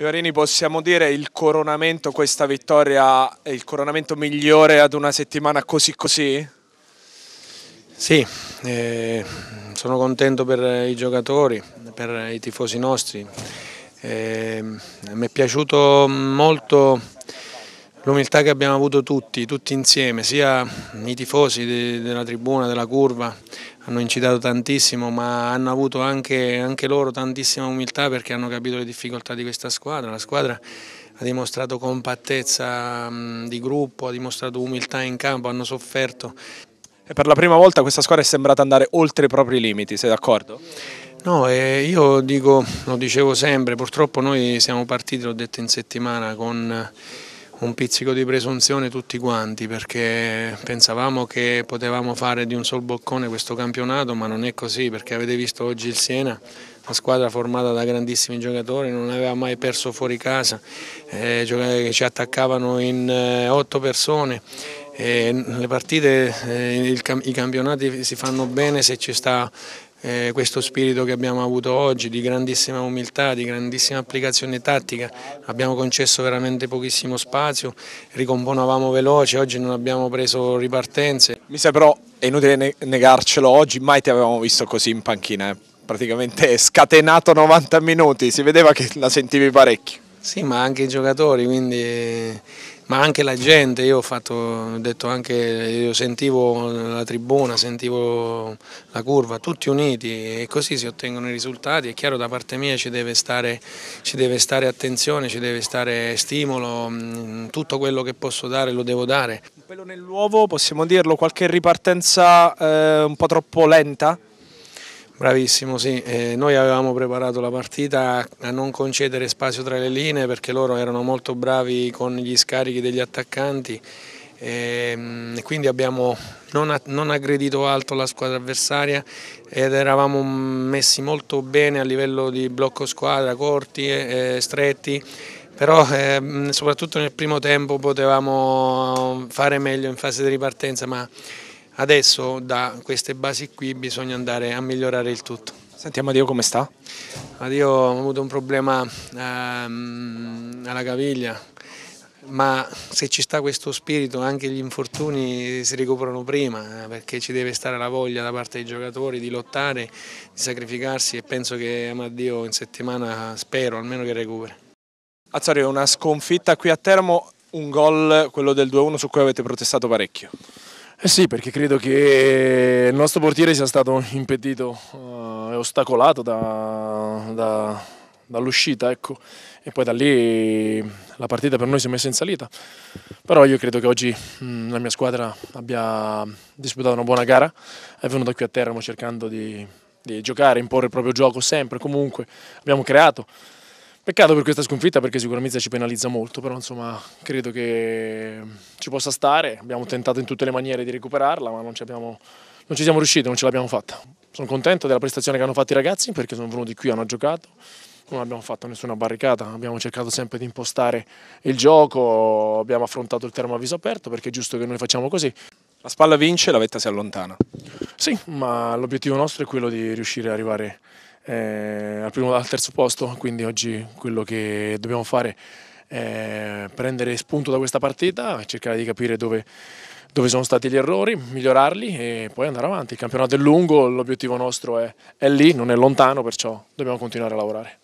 Iorini possiamo dire il coronamento, questa vittoria è il coronamento migliore ad una settimana così così? Sì, eh, sono contento per i giocatori, per i tifosi nostri. Eh, mi è piaciuto molto l'umiltà che abbiamo avuto tutti, tutti insieme, sia i tifosi de, della tribuna, della curva, hanno incitato tantissimo ma hanno avuto anche, anche loro tantissima umiltà perché hanno capito le difficoltà di questa squadra, la squadra ha dimostrato compattezza di gruppo, ha dimostrato umiltà in campo, hanno sofferto. E per la prima volta questa squadra è sembrata andare oltre i propri limiti, sei d'accordo? No, eh, io dico, lo dicevo sempre, purtroppo noi siamo partiti, l'ho detto in settimana, con un pizzico di presunzione tutti quanti perché pensavamo che potevamo fare di un sol boccone questo campionato ma non è così perché avete visto oggi il Siena una squadra formata da grandissimi giocatori non aveva mai perso fuori casa eh, eh ci attaccavano in eh, otto persone eh, le partite, eh, i campionati si fanno bene se ci sta eh, questo spirito che abbiamo avuto oggi di grandissima umiltà, di grandissima applicazione tattica, abbiamo concesso veramente pochissimo spazio, ricomponavamo veloce, oggi non abbiamo preso ripartenze. Mi sa però, è inutile negarcelo, oggi mai ti avevamo visto così in panchina, eh? praticamente scatenato 90 minuti, si vedeva che la sentivi parecchio. Sì, ma anche i giocatori, quindi, ma anche la gente, io ho fatto, ho detto anche, io sentivo la tribuna, sentivo la curva, tutti uniti e così si ottengono i risultati. È chiaro da parte mia ci deve stare, ci deve stare attenzione, ci deve stare stimolo, tutto quello che posso dare lo devo dare. Quello nell'uovo, possiamo dirlo, qualche ripartenza eh, un po' troppo lenta? Bravissimo, sì. Eh, noi avevamo preparato la partita a non concedere spazio tra le linee perché loro erano molto bravi con gli scarichi degli attaccanti e ehm, quindi abbiamo non, non aggredito alto la squadra avversaria ed eravamo messi molto bene a livello di blocco squadra, corti e eh, eh, stretti però eh, soprattutto nel primo tempo potevamo fare meglio in fase di ripartenza ma Adesso da queste basi qui bisogna andare a migliorare il tutto. Sentiamo Adio come sta? Adio ha avuto un problema ehm, alla caviglia, ma se ci sta questo spirito anche gli infortuni si recuperano prima eh, perché ci deve stare la voglia da parte dei giocatori di lottare, di sacrificarsi e penso che Amadio in settimana spero almeno che recuperi. Azzario, una sconfitta qui a Termo, un gol, quello del 2-1 su cui avete protestato parecchio. Eh sì, perché credo che il nostro portiere sia stato impedito uh, e ostacolato da, da, dall'uscita, ecco. E poi da lì la partita per noi si è messa in salita. Però io credo che oggi mh, mm, la mia squadra abbia disputato una buona gara. È venuta qui a Teramo cercando di, di giocare, imporre il proprio gioco sempre, comunque. Abbiamo creato. Peccato per questa sconfitta perché sicuramente ci penalizza molto, però insomma credo che ci possa stare, abbiamo tentato in tutte le maniere di recuperarla ma non ci, abbiamo, non ci siamo riusciti, non ce l'abbiamo fatta. Sono contento della prestazione che hanno fatto i ragazzi perché sono venuti qui, hanno giocato, non abbiamo fatto nessuna barricata, abbiamo cercato sempre di impostare il gioco, abbiamo affrontato il termo a viso aperto perché è giusto che noi facciamo così. La spalla vince e la vetta si allontana. Sì, ma l'obiettivo nostro è quello di riuscire ad arrivare eh, al, primo, e al terzo posto, quindi oggi quello che dobbiamo fare è prendere spunto da questa partita, cercare di capire dove, dove sono stati gli errori, migliorarli e poi andare avanti. Il campionato è lungo, l'obiettivo nostro è, è lì, non è lontano, perciò dobbiamo continuare a lavorare.